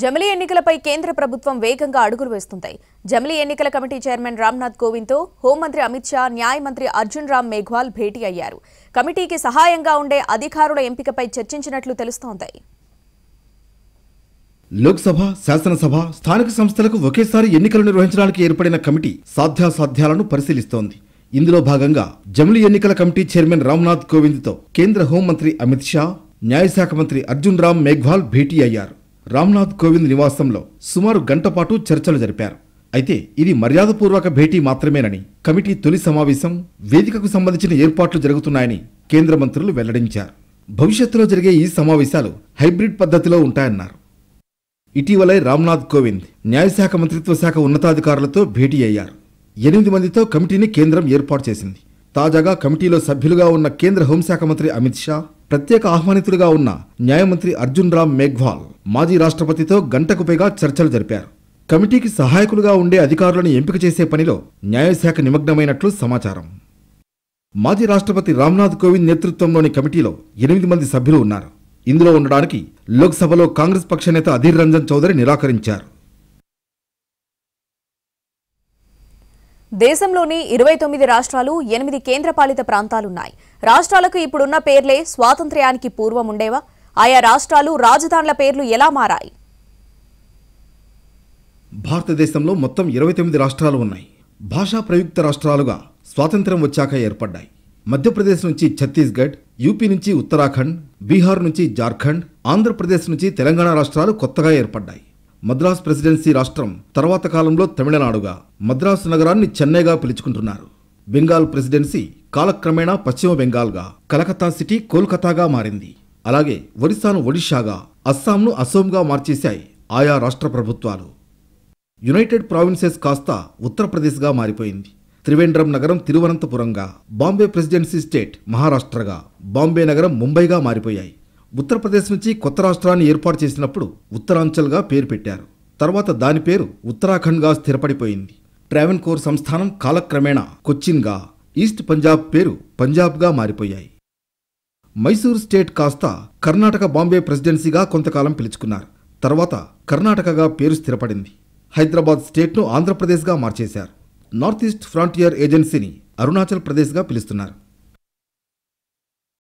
జమిలీ ఎన్నికలపై కేంద్ర ప్రభుత్వం వేగంగా అడుగులు వేస్తుంది జమిలీ ఎన్నికల కమిటీ చైర్మన్ రామ్నాథ్ కోవింద్తో హోంమంత్రి అమిత్ షా న్యాయ మంత్రి అర్జున్ రామ్ మేఘ్వాల్ భేటీ అయ్యారు కమిటీకి సహాయంగా ఉండే అధికారుల ఎంపికపై చర్చించినట్లు తెలుస్తోంది లోక్సభ శాసనసభ స్థానిక సంస్థలకు ఒకేసారి ఎన్నికలు నిర్వహించడానికి ఏర్పడిన కమిటీ సాధ్యాసాధ్యాలను పరిశీలిస్తోంది ఇందులో భాగంగా జమిలీ ఎన్నికల కమిటీ చైర్మన్ రామ్నాథ్ కోవింద్తో కేంద్ర హోంమంత్రి అమిత్ షా న్యాయశాఖ మంత్రి అర్జున్ రామ్ మేఘ్వాల్ భేటీ అయ్యారు రామ్నాథ్ కోవింద్ నివాసంలో సుమారు గంటపాటు చర్చలు జరిపారు అయితే ఇది మర్యాదపూర్వక భేటీ మాత్రమేనని కమిటీ తొలి సమావేశం వేదికకు సంబంధించిన ఏర్పాట్లు జరుగుతున్నాయని కేంద్ర మంత్రులు వెల్లడించారు భవిష్యత్తులో జరిగే ఈ సమావేశాలు హైబ్రిడ్ పద్ధతిలో ఉంటాయన్నారు ఇటీవలే రామ్నాథ్ కోవింద్ న్యాయశాఖ మంత్రిత్వ శాఖ ఉన్నతాధికారులతో భేటీ అయ్యారు ఎనిమిది మందితో కమిటీని కేంద్రం ఏర్పాటు చేసింది తాజాగా కమిటీలో సభ్యులుగా ఉన్న కేంద్ర హోంశాఖ మంత్రి అమిత్ షా ప్రత్యేక ఆహ్వానితులుగా ఉన్న న్యాయమంత్రి అర్జున్ రామ్ మేఘ్వాల్ మాజీ రాష్ట్రపతితో గంటకు పైగా చర్చలు జరిపారు కమిటీకి సహాయకులుగా ఉండే అధికారులను ఎంపిక చేసే పనిలో న్యాయశాఖ నిమగ్నమైనట్లు సమాచారం మాజీ రాష్ట్రపతి రామ్నాథ్ కోవింద్ నేతృత్వంలోని కమిటీలో ఎనిమిది మంది సభ్యులు ఉన్నారు ఇందులో ఉండడానికి లోక్సభలో కాంగ్రెస్ పక్ష నేత అధీర్ రంజన్ చౌదరి నిరాకరించారు దేశంలోని ఇరవై తొమ్మిది రాష్ట్రాలు ఎనిమిది కేంద్రపాలిత ప్రాంతాలున్నాయి రాష్ట్రాలకు ఇప్పుడున్న పేర్లే స్వాతంత్ర్యానికి పూర్వం ఉండేవా ఆయా రాష్ట్రాలు రాజధానుల పేర్లు ఎలా మారాయి భారతదేశంలో మొత్తం ఇరవై తొమ్మిది రాష్ట్రాలు ఉన్నాయి భాషా ప్రయుక్త రాష్ట్రాలుగా స్వాతంత్ర్యం వచ్చాక ఏర్పడ్డాయి మధ్యప్రదేశ్ నుంచి ఛత్తీస్గఢ్ యూపీ నుంచి ఉత్తరాఖండ్ బీహార్ నుంచి జార్ఖండ్ ఆంధ్రప్రదేశ్ నుంచి తెలంగాణ రాష్ట్రాలు కొత్తగా ఏర్పడ్డాయి మద్రాస్ ప్రెసిడెన్సీ రాష్ట్రం తర్వాత కాలంలో తమిళనాడుగా మద్రాసు నగరాన్ని చెన్నైగా పిలుచుకుంటున్నారు బెంగాల్ ప్రెసిడెన్సీ కాలక్రమేణా పశ్చిమ బెంగాల్గా కలకత్తా సిటీ కోల్కతాగా మారింది అలాగే ఒడిశాను ఒడిషాగా అస్సాంను అసోంగా మార్చేశాయి ఆయా రాష్ట్ర ప్రభుత్వాలు యునైటెడ్ ప్రావిన్సెస్ కాస్త ఉత్తరప్రదేశ్గా మారిపోయింది త్రివేంద్రం నగరం తిరువనంతపురంగా బాంబే ప్రెసిడెన్సీ స్టేట్ మహారాష్ట్రగా బాంబే నగరం ముంబైగా మారిపోయాయి ఉత్తరప్రదేశ్ నుంచి కొత్త రాష్ట్రాన్ని ఏర్పాటు చేసినప్పుడు ఉత్తరాంచల్గా పేరు పెట్టారు తర్వాత దాని పేరు ఉత్తరాఖండ్గా స్థిరపడిపోయింది ట్రావెన్కోర్ సంస్థానం కాలక్రమేణా కొచ్చిన్గా ఈస్ట్ పంజాబ్ పేరు పంజాబ్గా మారిపోయాయి మైసూర్ స్టేట్ కాస్త కర్ణాటక బాంబే ప్రెసిడెన్సీగా కొంతకాలం పిలుచుకున్నారు తర్వాత కర్ణాటకగా పేరు స్థిరపడింది హైదరాబాద్ స్టేట్ను ఆంధ్రప్రదేశ్గా మార్చేశారు నార్త్ ఈస్ట్ ఫ్రాంటియర్ ఏజెన్సీని అరుణాచల్ ప్రదేశ్గా పిలుస్తున్నారు